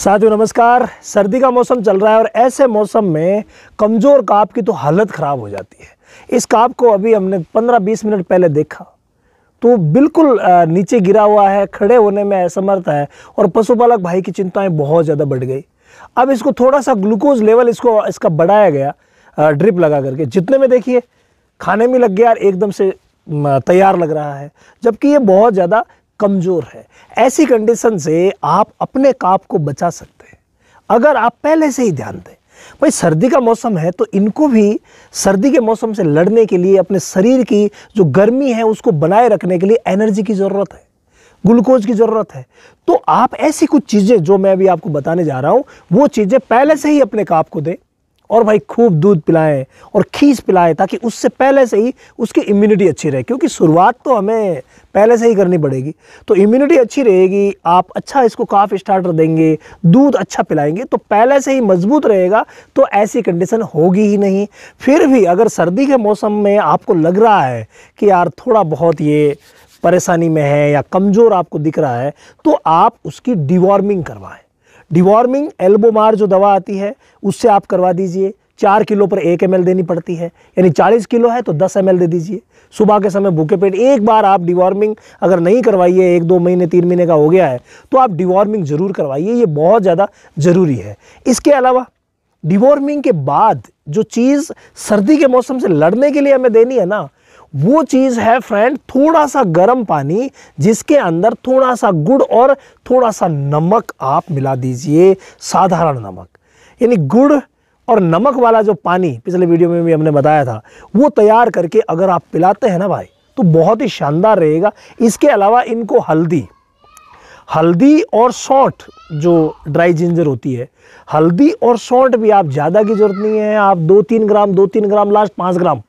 साथियों नमस्कार सर्दी का मौसम चल रहा है और ऐसे मौसम में कमज़ोर काप की तो हालत ख़राब हो जाती है इस काप को अभी हमने 15-20 मिनट पहले देखा तो बिल्कुल नीचे गिरा हुआ है खड़े होने में असमर्थ है और पशुपालक भाई की चिंताएं बहुत ज़्यादा बढ़ गई अब इसको थोड़ा सा ग्लूकोज लेवल इसको इसका बढ़ाया गया ड्रिप लगा करके जितने में देखिए खाने में लग गया एकदम से तैयार लग रहा है जबकि ये बहुत ज़्यादा कमज़ोर है ऐसी कंडीशन से आप अपने काप को बचा सकते हैं अगर आप पहले से ही ध्यान दें भाई सर्दी का मौसम है तो इनको भी सर्दी के मौसम से लड़ने के लिए अपने शरीर की जो गर्मी है उसको बनाए रखने के लिए एनर्जी की ज़रूरत है ग्लूकोज की ज़रूरत है तो आप ऐसी कुछ चीज़ें जो मैं अभी आपको बताने जा रहा हूँ वो चीज़ें पहले से ही अपने काप को दें और भाई खूब दूध पिलाएं और खींच पिलाएं ताकि उससे पहले से ही उसकी इम्यूनिटी अच्छी रहे क्योंकि शुरुआत तो हमें पहले से ही करनी पड़ेगी तो इम्यूनिटी अच्छी रहेगी आप अच्छा इसको काफ स्टार्टर देंगे दूध अच्छा पिलाएंगे तो पहले से ही मजबूत रहेगा तो ऐसी कंडीशन होगी ही नहीं फिर भी अगर सर्दी के मौसम में आपको लग रहा है कि यार थोड़ा बहुत ये परेशानी में है या कमज़ोर आपको दिख रहा है तो आप उसकी डिवॉर्मिंग करवाएं डिवॉर्मिंग एल्बोमार जो दवा आती है उससे आप करवा दीजिए चार किलो पर एक एम देनी पड़ती है यानी चालीस किलो है तो दस एम दे दीजिए सुबह के समय भूखे पेट एक बार आप डिवॉर्मिंग अगर नहीं करवाइए एक दो महीने तीन महीने का हो गया है तो आप डिवॉर्मिंग ज़रूर करवाइए ये बहुत ज़्यादा ज़रूरी है इसके अलावा डिवॉर्मिंग के बाद जो चीज़ सर्दी के मौसम से लड़ने के लिए हमें देनी है ना वो चीज़ है फ्रेंड थोड़ा सा गर्म पानी जिसके अंदर थोड़ा सा गुड़ और थोड़ा सा नमक आप मिला दीजिए साधारण नमक यानी गुड़ और नमक वाला जो पानी पिछले वीडियो में भी हमने बताया था वो तैयार करके अगर आप पिलाते हैं ना भाई तो बहुत ही शानदार रहेगा इसके अलावा इनको हल्दी हल्दी और सौठ जो ड्राई जिंजर होती है हल्दी और सौठ भी आप ज़्यादा की ज़रूरत नहीं है आप दो तीन ग्राम दो तीन ग्राम लास्ट पाँच ग्राम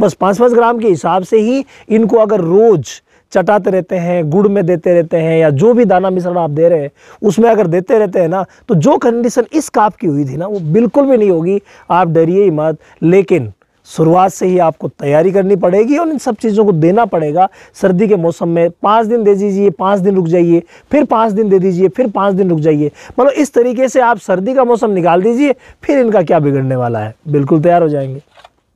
बस पाँच पाँच ग्राम के हिसाब से ही इनको अगर रोज़ चटाते रहते हैं गुड़ में देते रहते हैं या जो भी दाना मिश्रण आप दे रहे हैं उसमें अगर देते रहते हैं ना तो जो कंडीशन इस काप की हुई थी ना वो बिल्कुल भी नहीं होगी आप डरिए ही मत लेकिन शुरुआत से ही आपको तैयारी करनी पड़ेगी और इन सब चीज़ों को देना पड़ेगा सर्दी के मौसम में पाँच दिन दे दीजिए पाँच दिन रुक जाइए फिर पाँच दिन दे दीजिए फिर पाँच दिन रुक जाइए मतलब इस तरीके से आप सर्दी का मौसम निकाल दीजिए फिर इनका क्या बिगड़ने वाला है बिल्कुल तैयार हो जाएंगे